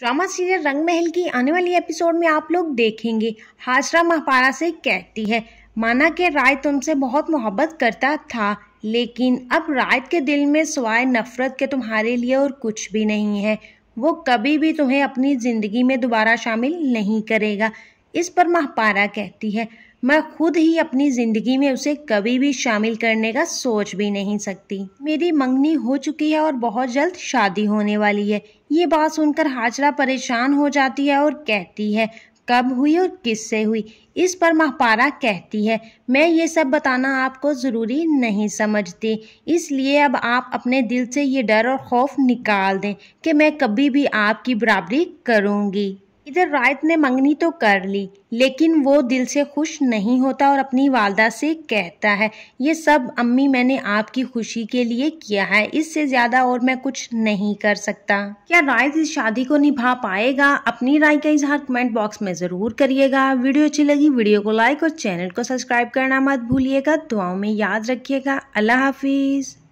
drama serial रंग महल की आने वाली एपिसोड में आप लोग देखेंगे हाजरा महापारा से कहती है माना के राय तुमसे बहुत मोहब्बत करता था लेकिन अब रायत के दिल में सवाए नफरत के तुम्हारे लिए और कुछ भी नहीं है वो कभी भी तुम्हें अपनी ज़िंदगी में दोबारा शामिल नहीं करेगा इस पर महापारा कहती है मैं खुद ही अपनी ज़िंदगी में उसे कभी भी शामिल करने का सोच भी नहीं सकती मेरी मंगनी हो चुकी है और बहुत जल्द शादी होने वाली है ये बात सुनकर हाजरा परेशान हो जाती है और कहती है कब हुई और किससे हुई इस पर महापारा कहती है मैं ये सब बताना आपको ज़रूरी नहीं समझती इसलिए अब आप अपने दिल से ये डर और खौफ निकाल दें कि मैं कभी भी आपकी बराबरी करूँगी इधर रायत ने मंगनी तो कर ली लेकिन वो दिल से खुश नहीं होता और अपनी वालदा से कहता है ये सब अम्मी मैंने आपकी खुशी के लिए किया है इससे ज़्यादा और मैं कुछ नहीं कर सकता क्या रायत इस शादी को निभा पाएगा अपनी राय का इजहार कमेंट बॉक्स में ज़रूर करिएगा वीडियो अच्छी लगी वीडियो को लाइक और चैनल को सब्सक्राइब करना मत भूलिएगा दुआओं में याद रखिएगा अल्लाह हाफिज़